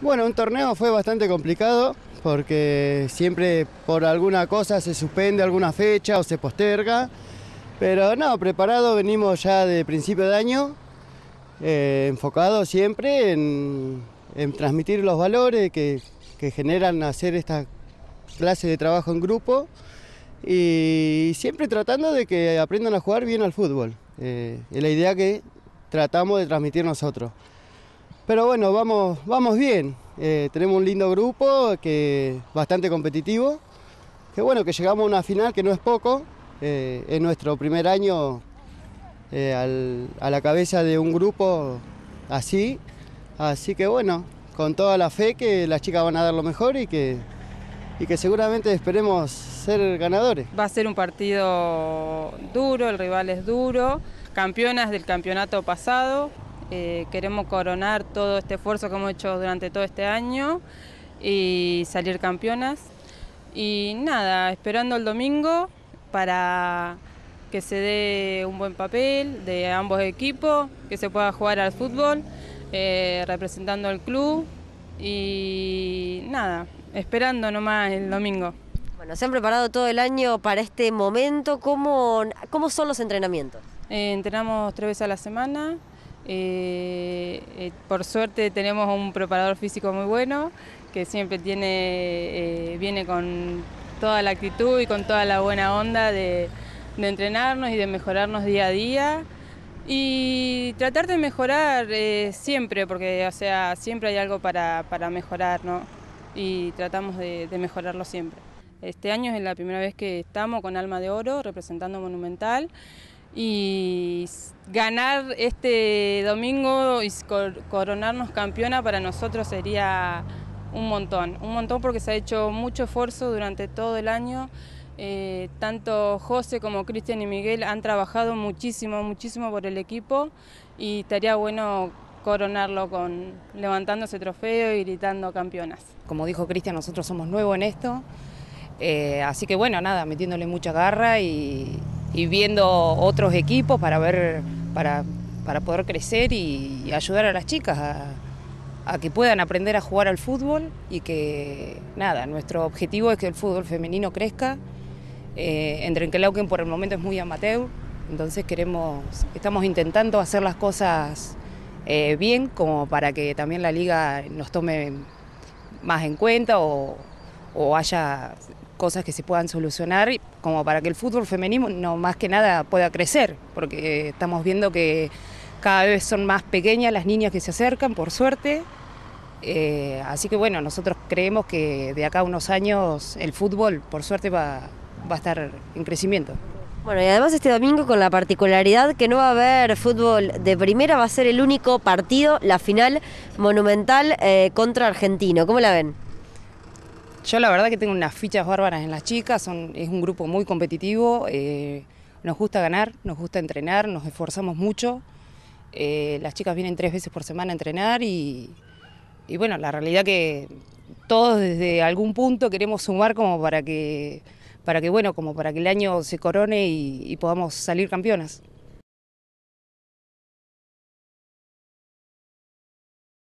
Bueno, un torneo fue bastante complicado porque siempre por alguna cosa se suspende alguna fecha o se posterga. Pero no, preparado venimos ya de principio de año, eh, enfocado siempre en, transmitir los valores que, generan hacer esta clase de trabajo en grupo y siempre tratando de que aprendan a jugar bien al fútbol. Eh, es la idea que tratamos de transmitir nosotros. Pero bueno, vamos, vamos bien. Eh, tenemos un lindo grupo que bastante competitivo. Que bueno, que llegamos a una final que no es poco. Eh, es nuestro primer año eh, a la cabeza de un grupo así. Así que bueno, con toda la fe que las chicas van a dar lo mejor y que, y que seguramente esperemos ser ganadores. Va a ser un partido duro, el rival es duro, campeonas del campeonato pasado, eh, queremos coronar todo este esfuerzo que hemos hecho durante todo este año y salir campeonas. Y nada, esperando el domingo para que se dé un buen papel de ambos equipos, que se pueda jugar al fútbol eh, representando al club y nada, esperando nomás el domingo. Bueno, se han preparado todo el año para este momento. ¿Cómo, son los entrenamientos? Eh, entrenamos tres veces a la semana. Eh, eh, por suerte tenemos un preparador físico muy bueno, que siempre tiene, eh, viene con toda la actitud y con toda la buena onda de, entrenarnos y de mejorarnos día a día. Y tratar de mejorar siempre, porque o sea, siempre hay algo para, para mejorar, Y tratamos de, de mejorarlo siempre. Este año es la primera vez que estamos con Alma de Oro representando Monumental y ganar este domingo y coronarnos campeona para nosotros sería un montón, un montón porque se ha hecho mucho esfuerzo durante todo el año. Eh, tanto José como Cristian y Miguel han trabajado muchísimo, muchísimo por el equipo y estaría bueno coronarlo con levantando trofeo y gritando campeonas. Como dijo Cristian, nosotros somos nuevos en esto, eh, así que bueno, nada, metiéndole mucha garra y, y viendo otros equipos para ver, para, poder crecer y ayudar a las chicas a, que puedan aprender a jugar al fútbol y que, nada, nuestro objetivo es que el fútbol femenino crezca. entre eh, en Trenquelauquen por el momento es muy amateur, entonces queremos, estamos intentando hacer las cosas eh, bien como para que también la liga nos tome más en cuenta o, o haya cosas que se puedan solucionar como para que el fútbol femenino no más que nada pueda crecer, porque estamos viendo que cada vez son más pequeñas las niñas que se acercan, por suerte. Eh, así que bueno, nosotros creemos que de acá a unos años el fútbol, por suerte, va, va a estar en crecimiento. Bueno, y además este domingo con la particularidad que no va a haber fútbol de primera, va a ser el único partido, la final monumental eh, contra Argentino. ¿Cómo la ven? Yo la verdad que tengo unas fichas bárbaras en las chicas, es un grupo muy competitivo, eh, nos gusta ganar, nos gusta entrenar, nos esforzamos mucho. Eh, las chicas vienen tres veces por semana a entrenar y, bueno, la realidad que todos desde algún punto queremos sumar como para que, para que bueno, como para que el año se corone y podamos salir campeonas.